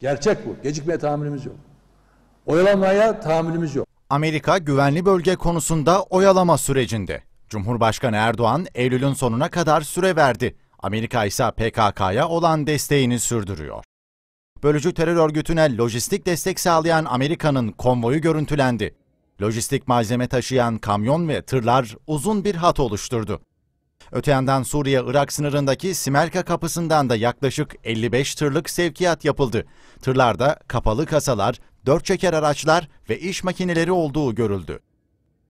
Gerçek bu. Gecikmeye tahammülümüz yok. Oyalamaya tahammülümüz yok. Amerika güvenli bölge konusunda oyalama sürecinde. Cumhurbaşkanı Erdoğan Eylül'ün sonuna kadar süre verdi. Amerika ise PKK'ya olan desteğini sürdürüyor. Bölücü terör örgütüne lojistik destek sağlayan Amerika'nın konvoyu görüntülendi. Lojistik malzeme taşıyan kamyon ve tırlar uzun bir hat oluşturdu. Öte yandan Suriye-Irak sınırındaki Simelka kapısından da yaklaşık 55 tırlık sevkiyat yapıldı. Tırlarda kapalı kasalar, dört çeker araçlar ve iş makineleri olduğu görüldü.